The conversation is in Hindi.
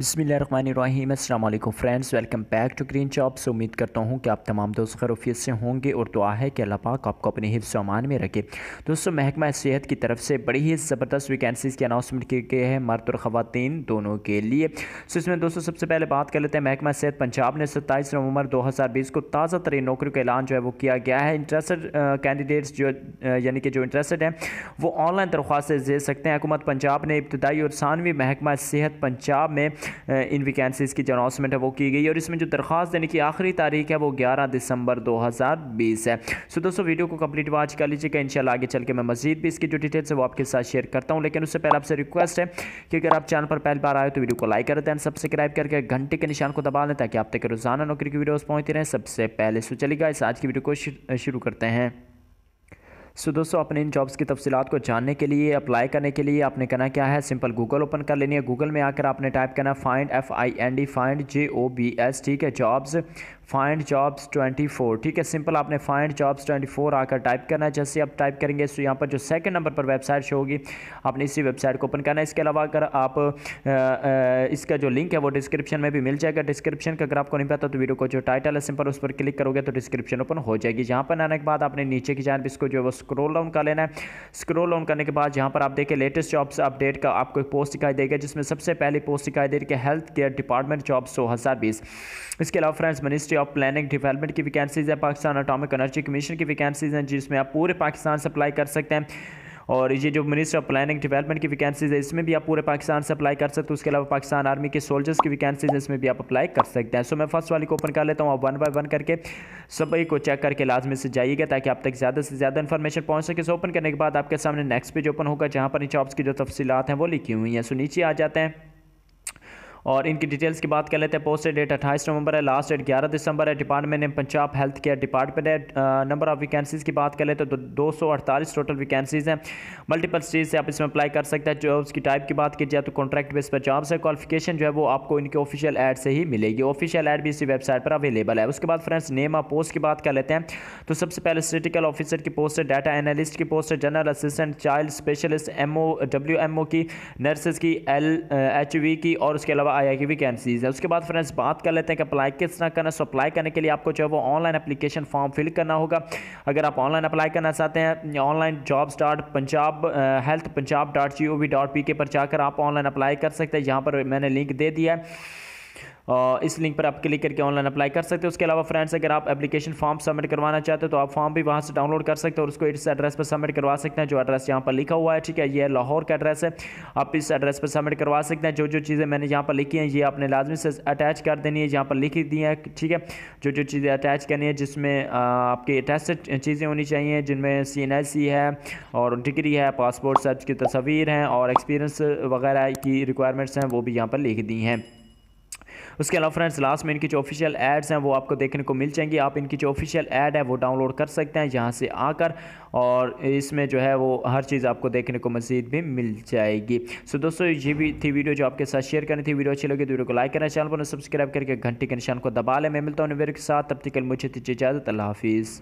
बसमीम असल friends welcome back to green से उम्मीद करता हूँ कि आप तमाम दोस्त ख़रूफियत से होंगे और दुआ है कि अल्लाह पाक आपको अपने हिफ्स अमान में रखे दोस्तों महकमा सेहत की तरफ से बड़ी ही ज़बरदस्त वैकेंसीज़ के अनाउंसमेंट किए गए हैं मर्द और ख़वान दोनों के लिए सो इसमें दोस्तों सबसे पहले बात कर लेते हैं महकमा सेहत पंजाब ने सत्ताईस नवंबर दो हज़ार बीस को ताज़ा तरीन नौकरियों का ऐलान जो है वो किया गया है इंटरेस्टेड कैंडिडेट्स जो यानी कि जो इंटरेस्टेड हैं वो ऑनलाइन दरख्वास्तें दे सकते हैं हुकूमत पंजाब ने इब्तदाई और सानवी महकमा सेहत पंजाब में इन वैकेंसीज़ की जो अनाउंसमेंट है वो की गई और इसमें जो दरख्वास्त देने की आखिरी तारीख है वो ग्यारह दिसंबर दो हज़ार बीस है सो दोस्तों वीडियो को कंप्लीट वॉच कर लीजिएगा इन आगे चल के मैं मजीद भी इसकी जो डिटेल्स है वो आपके साथ शेयर करता हूँ लेकिन उससे पहले आपसे रिक्वेस्ट है कि अगर आप चैनल पर पहली बार आए तो वीडियो को लाइक कर दें सब्सक्राइब करके घंटे के निशान को दबा लें ताकि आप तक रोज़ाना नौकरी की वीडियोज़ पहुँचती रहें सबसे पहले सो चलेगा इस आज की वीडियो को शुरू करते हैं सो so, दोस्तों अपने इन जॉब्स की तफसीत को जानने के लिए अप्लाई करने के लिए आपने करना क्या है सिंपल गूगल ओपन कर लेनी है गूगल में आकर आपने टाइप करना find F I N D find J O B S ठीक है जॉब्स फाइंड जॉब्स 24 ठीक है सिंपल आपने फाइंड जॉब्स 24 आकर टाइप करना है जैसे आप टाइप करेंगे तो यहाँ पर जो सेकंड नंबर पर वेबसाइट शो होगी आपने इसी वेबसाइट को ओपन करना है इसके अलावा अगर आप आ, आ, इसका जो लिंक है वो डिस्क्रिप्शन में भी मिल जाएगा डिस्क्रिप्शन का अगर आपको नहीं पता तो वीडियो को जो टाइटल है सिंपल उस पर क्लिक करोगे तो डिस्क्रिप्शन ओपन हो जाएगी जहाँ पर आने के बाद आपने नीचे की जानब इसको जो है वो स्क्रोल डाउन कर लेना है स्क्रोल डाउन करने के बाद जहाँ पर आप देखिए लेटेस्ट जॉब्स अपडेट का आपको एक पोस्ट दिखाई देगा जिसमें सबसे पहली पोस्ट दिखाई दे रही है हेल्थ केयर डिपार्टमेंट जॉब्स दो इसके अलावा friends ministry of planning development की वैकेंसीज़ है पाकिस्तान अटोमिक एनर्जी कमीशन की वैकेंसीज़ हैं जिसमें आप पूरे पाकिस्तान से अप्लाई कर सकते हैं और ये जो मिनिस्टर ऑफ प्लानिंग डेवलपमेंट की वैकेंसीज है इसमें भी आप पूरे पाकिस्तान से अप्लाई कर सकते हो उसके अलावा पाकिस्तान आर्मी के सोल्जर्स की वैकेंसीज इसमें भी आप अप्लाई कर सकते हैं सो मैं फर्स्ट वाली को ओपन कर लेता हूँ आप वन बाय वन करके सभी को चेक करके लाजमी से जाइएगा ताकि आप तक ज़्यादा से ज़्यादा इन्फॉर्मेशन पहुँच सके ओपन करने के बाद आपके सामने नेक्स्ट पेज ओपन होगा जहाँ पर नीचे ऑप्स की जो तफसीत हैं वो लिखी हुई हैं सो नीचे आ जाते हैं और इनकी डिटेल्स की बात कर लेते हैं पोस्ट डेट अट्ठाईस नवंबर है लास्ट डेट ग्यारह दिसंबर है department name Punjab health care department है नंबर ऑफ वैकेंसीज़ की बात कर लेते हैं तो दो सौ अड़तालीस टोटल वैकेंसीज़ हैं मल्टीपल स्टेज से आप इसमें अप्लाई कर सकते हैं जॉब्स की टाइप की बात की जाए तो कॉन्ट्रैक्ट बेस पर जॉब्स है क्वालिफिकेशन जो है वो आपको इनके ऑफिशियल एड से ही मिलेगी ऑफिशियल एड भी इसी वेबसाइट पर अवेलेबल है उसके बाद फ्रेंड्स नेम ऑफ पोस्ट की बात कर लेते हैं तो सबसे पहले स्टेटिकल ऑफिसर की पोस्ट है डाटा एनालिस्ट की पोस्ट है general assistant child specialist M O W M O की नर्सेज की एल एच वी की और उसके अलावा हुआ की वैकेंसीज है उसके बाद फ्रेंड्स बात कर लेते हैं कि अप्लाई किस तरह करना सो अप्लाई करने के लिए आपको जो है वो ऑनलाइन अपलीकेशन फॉर्म फिल करना होगा अगर आप ऑनलाइन अप्लाई करना चाहते हैं online job dot Punjab health Punjab dot G O V dot P K पर जाकर आप ऑनलाइन अप्लाई कर सकते हैं यहाँ पर मैंने लिंक दे दिया है इस लिंक पर आप क्लिक करके ऑनलाइन अप्लाई कर सकते हैं उसके अलावा फ्रेंड्स अगर आप एप्लीकेशन फॉर्म सबमिट करवाना चाहते हो तो आप फॉर्म भी वहाँ से डाउनलोड कर सकते हैं और उसको इस एड्रेस पर सबमिट करवा सकते हैं जो एड्रेस यहाँ पर लिखा हुआ है ठीक है ये लाहौर का एड्रेस है आप इस एड्रेस पर सबमिट करवा सकते हैं जो जो चीज़ें मैंने यहाँ पर लिखी हैं ये आपने लाजमी से अटैच कर देनी है यहाँ पर लिख दी है ठीक है जो जो चीज़ें अटैच करनी है जिसमें आपकी अटैसड चीज़ें होनी चाहिए जिनमें सी एन है और डिग्री है पासपोर्ट साइज की तस्वीर हैं और एक्सपीरियंस वगैरह की रिक्वायरमेंट्स हैं वो भी यहाँ पर लिख दी हैं उसके अलावा फ्रेंड्स लास्ट में इनकी जो ऑफिशियल एड्स हैं वो आपको देखने को मिल जाएंगी आप इनकी जो ऑफिशियल एड है वो डाउनलोड कर सकते हैं यहाँ से आकर और इसमें जो है वो हर चीज़ आपको देखने को मजीद भी मिल जाएगी सो दोस्तों ये भी थी वीडियो जो आपके साथ शेयर करनी थी वीडियो अच्छी लगी तो वीडियो को लाइक करना चैनल पर सब्सक्राइब करके घंटे के निशान को दबा लें मैं मिलता हूँ मेरे के साथ तब तक मुझे इजाज़त अल्लाह हाफिज़